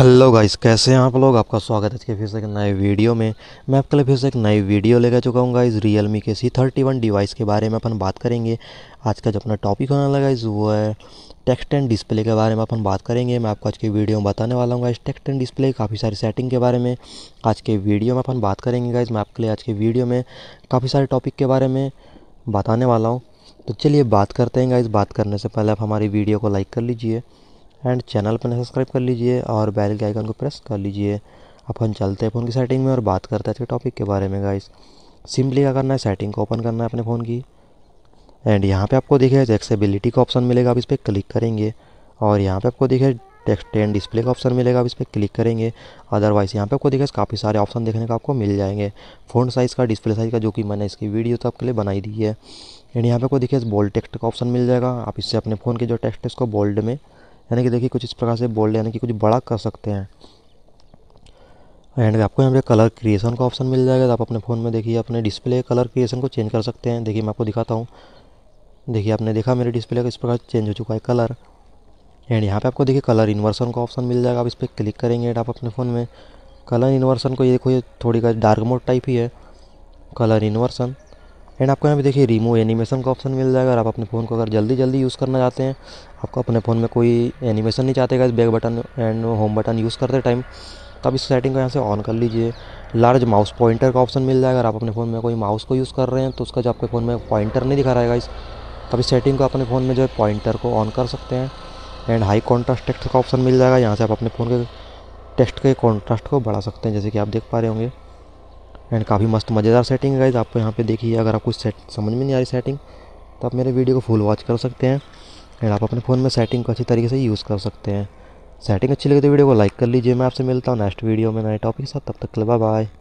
hello guys कैसे हैं आप लोग आपका स्वागत है इसके फिर से एक नए वीडियो में मैं आपके लिए फिर से एक नई वीडियो लेकर चुका हूँ गाइस मी के सी थर्टी वन डिवाइस के बारे में अपन बात करेंगे आज का जो अपना टॉपिक होने लगा इस वो है टेक्स्ट एंड डिस्प्ले के बारे में अपन बात करेंगे मैं आपको आज के वीडियो में बताने वाला हूँ गाइस टेक्स्ट एंड डिस्प्ले काफ़ी सारी सेटिंग के बारे में आज के वीडियो में अपन बात करेंगे गाइज़ मैं आपके लिए आज के वीडियो में काफ़ी सारे टॉपिक के बारे में बताने वाला हूँ तो चलिए बात करते हैं गाइज़ बात करने से पहले आप हमारी वीडियो को लाइक कर लीजिए एंड चैनल पर सब्सक्राइब कर लीजिए और बैल के आइकन को प्रेस कर लीजिए अपन चलते हैं फ़ोन की सेटिंग में और बात करते हैं इसके टॉपिक के बारे में गाइस सिंपली क्या करना है सेटिंग को ओपन करना है अपने फ़ोन की एंड यहाँ पे आपको देखे एक्सेबिलिटी का ऑप्शन मिलेगा आप इस पर क्लिक करेंगे और यहाँ पे आपको देखे टेक्स्ट एंड डिस्प्ले का ऑप्शन मिलेगा आप इस पर क्लिक करेंगे अदरवाइज़ यहाँ पे आपको देखे काफ़ी सारे ऑप्शन देखने का आपको मिल जाएंगे फ़ोन साइज़ का डिस्प्ले साइज़ का जो कि मैंने इसकी वीडियो तो आपके लिए बनाई दी है एंड यहाँ पे आपको देखे बोल्ड टेक्स्ट का ऑप्शन मिल जाएगा आप इससे अपने फ़ोन के जो टेक्स्ट है उसको बोल्ड में यानी कि देखिए कुछ इस प्रकार से बोल्ड यानी कि कुछ बड़ा कर सकते हैं एंड आपको यहाँ पे कलर क्रिएशन का ऑप्शन मिल जाएगा तो आप अपने फ़ोन में देखिए अपने डिस्प्ले कलर क्रिएशन को चेंज कर सकते हैं देखिए मैं आपको दिखाता हूँ देखिए आपने देखा मेरे डिस्प्ले का इस प्रकार चेंज हो चुका है कलर एंड यहाँ पे आपको देखिए कलर इन्वर्सन का ऑप्शन मिल जाएगा आप इस पर क्लिक करेंगे एंड आप अपने फ़ोन में कलर इन्वर्सन को ये देखो ये थोड़ी का डार्क मोड टाइप ही है कलर इन्वर्सन एंड आपको यहाँ पे देखिए रिमूव एनिमेशन का ऑप्शन मिल जाएगा और आप अपने फ़ोन को अगर जल्दी जल्दी यूज़ करना चाहते हैं आपको अपने फ़ोन में कोई एनिमेशन नहीं चाहते इस back button and home button use करते टाइम तो आप इस सेटिंग को यहाँ से ऑन कर लीजिए लार्ज माउस पॉइंटर का ऑप्शन मिल जाएगा अगर आप अपने फ़ोन में कोई माउस को यूज़ कर रहे हैं तो उसका जो आपके फ़ोन में पॉइंटर नहीं दिखा रहेगा तो इस तब इस सेटिंग को अपने फ़ोन में जो है पॉइंटर को ऑन कर सकते हैं एंड हाई कॉन्ट्रास्ट टेक्स्ट का ऑप्शन मिल जाएगा यहाँ से आप अपने फ़ोन के टेक्स्ट के कॉन्ट्रास्ट को बढ़ा सकते हैं जैसे कि आप देख पा रहे होंगे एंड काफ़ी मस्त मज़ेदार सेटिंग है गाइज आपको यहाँ पे देखिए अगर आपको सेट समझ में नहीं आ रही सेटिंग तो आप मेरे वीडियो को फुल वॉच कर सकते हैं एंड आप अपने फ़ोन में सेटिंग को अच्छी तरीके से यूज़ कर सकते हैं सेटिंग अच्छी लगती तो वीडियो को लाइक कर लीजिए मैं आपसे मिलता हूँ नेक्स्ट वीडियो में नए टॉपिक के साथ तब तक बाय बाय